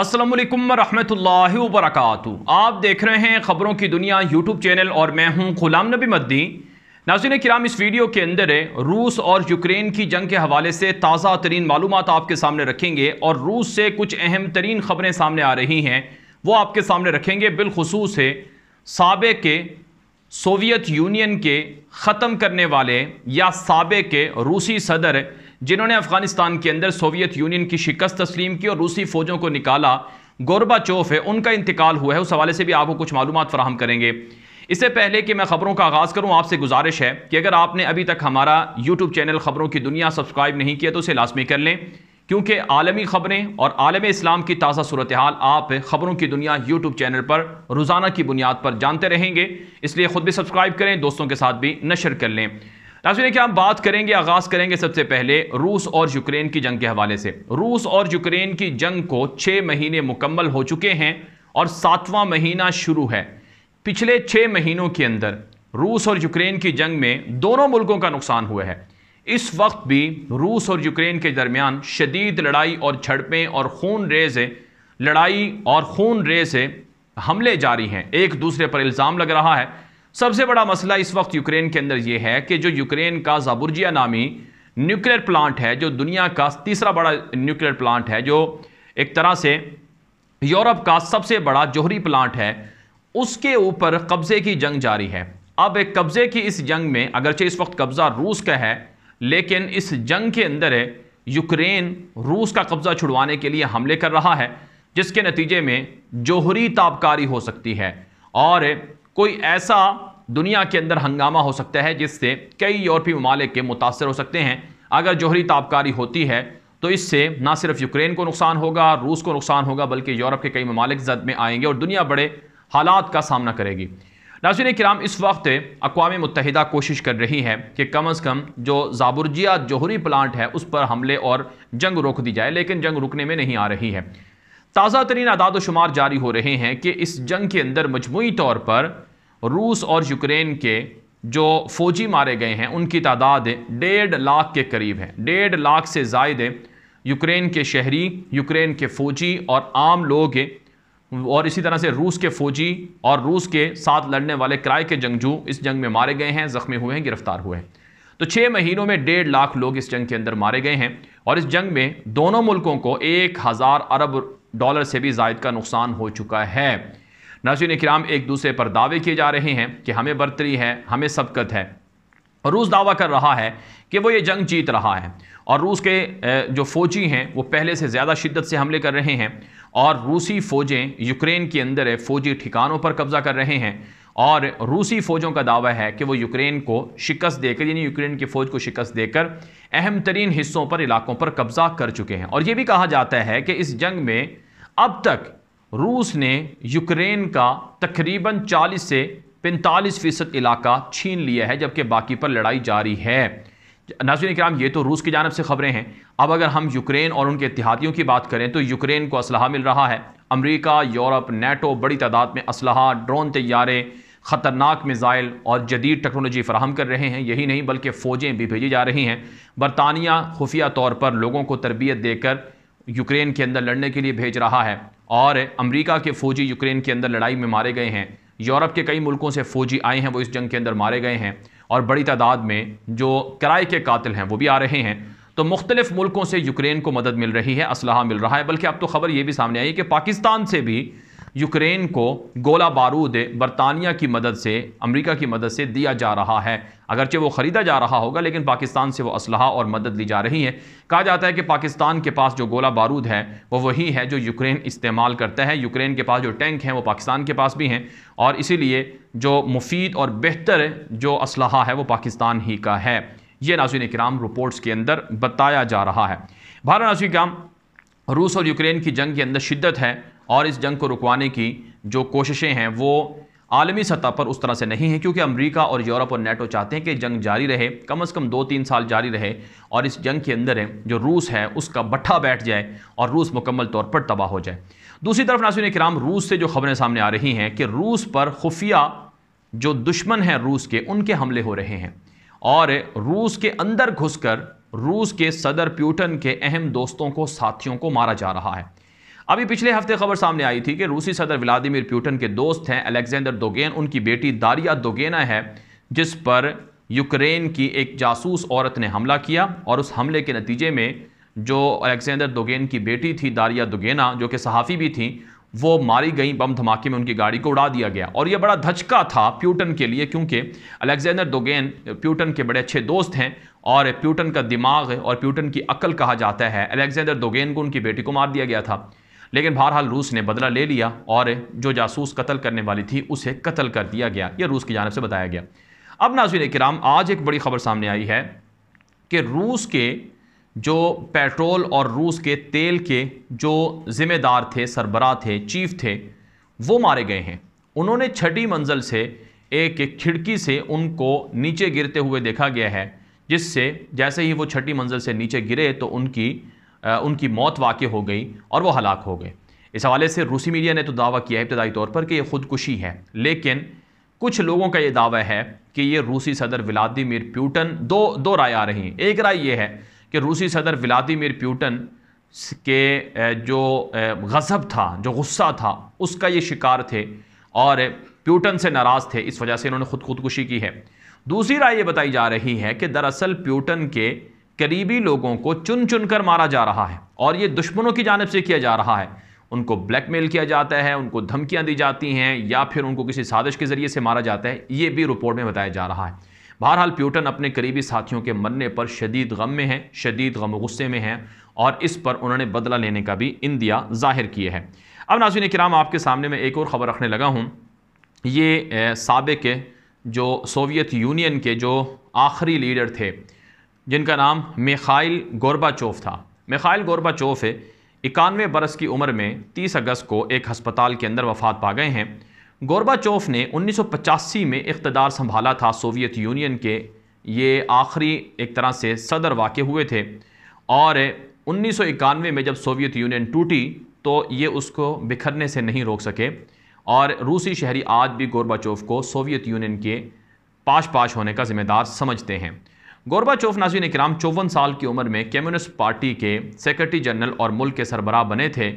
असलम वरहमतुल्लाह वरक आप देख रहे हैं ख़बरों की दुनिया यूट्यूब चैनल और मैं हूं गुलाम नबी मद्दी नाजिन कराम इस वीडियो के अंदर रूस और यूक्रेन की जंग के हवाले से ताज़ा तरीन मालूम आपके सामने रखेंगे और रूस से कुछ अहम तरीन ख़बरें सामने आ रही हैं वो आपके सामने रखेंगे बिलखसूस है साबे के सोवियत यूनियन के ख़त्म करने वाले या साबे के रूसी सदर जिन्होंने अफगानिस्तान के अंदर सोवियत यूनियन की शिकस्त तस्लीम की और रूसी फौजों को निकाला गोरबा चौफ है उनका इंतकाल हुआ है उस हवाले से भी आपको कुछ मालूम फराहम करेंगे इससे पहले कि मैं ख़बरों का आगाज़ करूं आपसे गुजारिश है कि अगर आपने अभी तक हमारा यूट्यूब चैनल ख़बरों की दुनिया सब्सक्राइब नहीं किया तो उसे लाजमी कर लें क्योंकि आलमी ख़बरें और आलम इस्लाम की ताज़ा सूरत हाल आप ख़बरों की दुनिया यूट्यूब चैनल पर रोज़ाना की बुनियाद पर जानते रहेंगे इसलिए ख़ुद भी सब्सक्राइब करें दोस्तों के साथ भी नशर कर लें नाजरीन क्या हम बात करेंगे आगाज़ करेंगे सबसे पहले रूस और यूक्रेन की जंग के हवाले से रूस और यूक्रेन की जंग को छः महीने मुकम्मल हो चुके हैं और सातवां महीना शुरू है पिछले छः महीनों के अंदर रूस और यूक्रेन की जंग में दोनों मुल्कों का नुकसान हुआ है इस वक्त भी रूस और यूक्रेन के दरमियान शदीद लड़ाई और झड़पें और खून रेजें लड़ाई और खून रेजें हमले जारी हैं एक दूसरे पर इल्ज़ाम लग रहा है सबसे बड़ा मसला इस वक्त यूक्रेन के अंदर यह है कि जो यूक्रेन का जाबुर्जिया नामी न्यूक्लियर प्लांट है जो दुनिया का तीसरा बड़ा न्यूक्लियर प्लांट है जो एक तरह से यूरोप का सबसे बड़ा जोहरी प्लांट है उसके ऊपर कब्ज़े की जंग जारी है अब एक कब्ज़े की इस जंग में अगरचे इस वक्त कब्ज़ा रूस का है लेकिन इस जंग के अंदर यूक्रेन रूस का कब्ज़ा छुड़वाने के लिए हमले कर रहा है जिसके नतीजे में जोहरी ताबकारी हो सकती है और कोई ऐसा दुनिया के अंदर हंगामा हो सकता है जिससे कई यूरोपीय ममालिक के मुतासर हो सकते हैं अगर जोहरी ताबकारी होती है तो इससे ना सिर्फ यूक्रेन को नुकसान होगा रूस को नुकसान होगा बल्कि यूरोप के कई ममालिक जद में आएंगे और दुनिया बड़े हालात का सामना करेगी नाजरन कराम इस वक्त अकवा मुतहदा कोशिश कर रही है कि कम अज़ कम जो जाबुर्जिया जौहरी प्लांट है उस पर हमले और जंग रोक दी जाए लेकिन जंग रुकने में नहीं आ रही है ताज़ा तरीन आदाद शुमार जारी हो रहे हैं कि इस जंग के अंदर मजमू तौर पर रूस और यूक्रेन के जो फ़ौजी मारे गए हैं उनकी तादाद डेढ़ लाख के करीब है डेढ़ लाख से जायद यूक्रेन के शहरी यूक्रेन के फ़ौजी और आम लोग और इसी तरह से रूस के फ़ौजी और रूस के साथ लड़ने वाले किराए के जंगजू इस जंग में मारे गए हैं ज़ख्मी हुए हैं गिरफ्तार हुए हैं तो छः महीनों में डेढ़ लाख लोग इस जंग के अंदर मारे गए हैं और इस जंग में दोनों मुल्कों को एक हज़ार अरब डॉलर से भी जायद का नुकसान हो चुका है नाजिन कराम एक दूसरे पर दावे किए जा रहे हैं कि हमें बरतरी है हमें सबकत है और रूस दावा कर रहा है कि वो ये जंग जीत रहा है और रूस के जो फ़ौजी हैं वो पहले से ज़्यादा शिद्दत से हमले कर रहे हैं और रूसी फ़ौजें यूक्रेन के अंदर फ़ौजी ठिकानों पर कब्ज़ा कर रहे हैं और रूसी फ़ौजों का दावा है कि वो यूक्रेन को शिकस्त देकर यानी यूक्रेन की फ़ौज को शिकस्त देकर अहम तरीन हिस्सों पर इलाकों पर कब्ज़ा कर चुके हैं और ये भी कहा जाता है कि इस जंग में अब तक रूस ने यूक्रेन का तकरीबन 40 से 45 फ़ीसद इलाका छीन लिया है जबकि बाकी पर लड़ाई जारी है नाजिन कराम ये तो रूस की जानब से खबरें हैं अब अगर हम यूक्रेन और उनके इतिहादियों की बात करें तो यूक्रेन को असलाह मिल रहा है अमरीका यूरोप नेटो बड़ी तादाद में असलाह ड्रोन तैयारे ख़तरनाक मिज़ाइल और जदीद टेक्नोलॉजी फ़राहम कर रहे हैं यही नहीं बल्कि फ़ौजें भी भेजी जा रही हैं बरतानिया खुफिया तौर पर लोगों को तरबियत देकर यूक्रेन के अंदर लड़ने के लिए भेज रहा है और अमेरिका के फ़ौजी यूक्रेन के अंदर लड़ाई में मारे गए हैं यूरोप के कई मुल्कों से फ़ौजी आए हैं वो इस जंग के अंदर मारे गए हैं और बड़ी तादाद में जो किराए के कातिल हैं वो भी आ रहे हैं तो मुख्तलिफ मुल्कों से यूक्रेन को मदद मिल रही है असलाह मिल रहा है बल्कि अब तो खबर ये भी सामने आई है कि पाकिस्तान से भी यूक्रेन को गोला बारूद बरतानिया की मदद से अमेरिका की मदद से दिया जा रहा है अगरचे वो ख़रीदा जा रहा होगा लेकिन पाकिस्तान से वो असलहा और मदद ली जा रही है कहा जाता है कि पाकिस्तान के पास जो गोला बारूद है वो वही है जो यूक्रेन इस्तेमाल करता है यूक्रेन के पास जो टैंक हैं वो पाकिस्तान के पास भी हैं और इसीलिए जो मुफीद और बेहतर जो असलहा है वो पाकिस्तान ही का है ये नाजिन कराम रिपोर्ट्स के अंदर बताया जा रहा है भारत नाजी कराम रूस और यूक्रेन की जंग के अंदर शिद्दत है और इस जंग को रुकवाने की जो कोशिशें हैं वो आलमी सतह पर उस तरह से नहीं है क्योंकि अमेरिका और यूरोप और नेटो चाहते हैं कि जंग जारी रहे कम से कम दो तीन साल जारी रहे और इस जंग के अंदर है जो रूस है उसका भट्ठा बैठ जाए और रूस मुकम्मल तौर पर तबाह हो जाए दूसरी तरफ नासिन कराम रूस से जो खबरें सामने आ रही हैं कि रूस पर खुफिया जो दुश्मन हैं रूस के उनके हमले हो रहे हैं और रूस के अंदर घुसकर रूस के सदर प्यूटन के अहम दोस्तों को साथियों को मारा जा रहा है अभी पिछले हफ्ते खबर सामने आई थी कि रूसी सदर व्लादिमिर प्यूटन के दोस्त हैं अलेक्जेंडर दोगेन उनकी बेटी दारिया दोगेना है जिस पर यूक्रेन की एक जासूस औरत ने हमला किया और उस हमले के नतीजे में जो अलेक्जेंडर दोगेन की बेटी थी दारिया दोगेना जो कि सहाफ़ी भी थी वो मारी गई बम धमाके में उनकी गाड़ी को उड़ा दिया गया और ये बड़ा धचका था प्यूटन के लिए क्योंकि अलेक्जेंडर दोगेन प्यूटन के बड़े अच्छे दोस्त हैं और प्यूटन का दिमाग और प्यूटन की अकल कहा जाता है अलेक्जेंडर दोगेन को उनकी बेटी को मार दिया गया था लेकिन बहरहाल रूस ने बदला ले लिया और जो जासूस कत्ल करने वाली थी उसे कत्ल कर दिया गया यह रूस की जानब से बताया गया अब नाजीन कराम आज एक बड़ी खबर सामने आई है कि रूस के जो पेट्रोल और रूस के तेल के जो ज़िम्मेदार थे सरबरा थे चीफ थे वो मारे गए हैं उन्होंने छठी मंजिल से एक खिड़की से उनको नीचे गिरते हुए देखा गया है जिससे जैसे ही वो छठी मंजिल से नीचे गिरे तो उनकी आ, उनकी मौत वाक़ हो गई और वो हलाक हो गए इस हवाले से रूसी मीडिया ने तो दावा किया है इब्तदाई तौर पर कि ये ख़ुदकुशी है लेकिन कुछ लोगों का ये दावा है कि ये रूसी सदर व्लादिमिर प्यूटन दो दो राय आ रही हैं एक राय ये है कि रूसी सदर व्लादिमिर प्यूटन के जो गज़ब था जो गुस्सा था उसका ये शिकार थे और प्यूटन से नाराज़ थे इस वजह से इन्होंने खुद खुदकुशी की है दूसरी राय ये बताई जा रही है कि दरअसल प्यूटन के करीबी लोगों को चुन चुन कर मारा जा रहा है और ये दुश्मनों की जानब से किया जा रहा है उनको ब्लैकमेल किया जाता है उनको धमकियां दी जाती हैं या फिर उनको किसी साजिश के ज़रिए से मारा जाता है ये भी रिपोर्ट में बताया जा रहा है बहरहाल प्यूटन अपने करीबी साथियों के मरने पर शदीद गम में हैं शदीद गम गुस्से में हैं और इस पर उन्होंने बदला लेने का भी इंदिया जाहिर किया है अब नाजिन कराम आपके सामने मैं एक और ख़बर रखने लगा हूँ ये सबक जो सोवियत यूनियन के जो आखिरी लीडर थे जिनका नाम मेखाइल चौफ था गोरबा चौफ इक्यानवे बरस की उम्र में 30 अगस्त को एक हस्पताल के अंदर वफात पा गए हैं गोरबाचोफ ने 1985 में इकतदार संभाला था सोवियत यूनियन के ये आखिरी एक तरह से सदर वाक़ हुए थे और उन्नीस में जब सोवियत यूनियन टूटी तो ये उसको बिखरने से नहीं रोक सके और रूसी शहरी आज भी गोरबाचोफ को सोवियत यूनियन के पाश पाश होने का ज़िम्मेदार समझते हैं गोरबाचोफ नाजी कराम चौवन साल की उम्र में कम्युनिस्ट पार्टी के सेक्रेटरी जनरल और मुल्क के सरबराह बने थे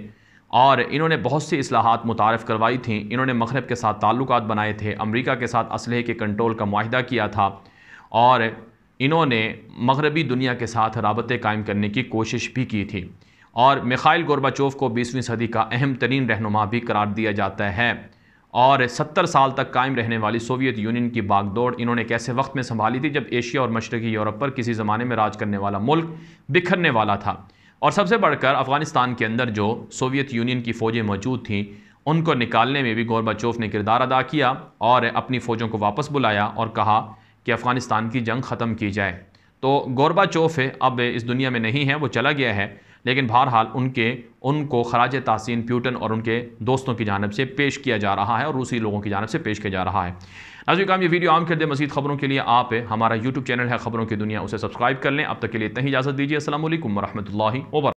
और इन्होंने बहुत सी असलाहत मुतारफ़ करवाई थी इन्होंने मगरब के साथ ताल्लुक बनाए थे अमरीका के साथ असलहे के कंट्रोल का माहदा किया था और इन्होंने मगरबी दुनिया के साथ रबते कायम करने की कोशिश भी की थी और मिखाइल गोरबाचोव को बीसवीं सदी का अहम तरीन रहनुमा भी करार दिया जाता है और सत्तर साल तक कायम रहने वाली सोवियत यूनियन की बागदौड़ इन्होंने कैसे वक्त में संभाली थी जब एशिया और मशरक़ी यूरोप पर किसी ज़माने में राज करने वाला मुल्क बिखरने वाला था और सबसे बढ़कर अफ़गानिस्तान के अंदर जो सोवियत यूनियन की फ़ौजें मौजूद थीं उनको निकालने में भी चौफ ने किरदार अदा किया और अपनी फ़ौजों को वापस बुलाया और कहा कि अफ़गानिस्तान की जंग ख़त्म की जाए तो चौफ अब इस दुनिया में नहीं है वो चला गया है लेकिन बहरहाल उनके उनको खराज तहसीन प्यूटन और उनके दोस्तों की जानब से पेश किया जा रहा है और रूसी लोगों की जानब से पेश किया जा रहा है नाजी काम ये वीडियो आम कर दे मजीद खबरों के लिए आप हमारा यूट्यूब चैनल है खबरों की दुनिया उसे सब्सक्राइब कर लें अब तक के लिए इतना ही इजाज़त दीजिए असल वरहमल वर्क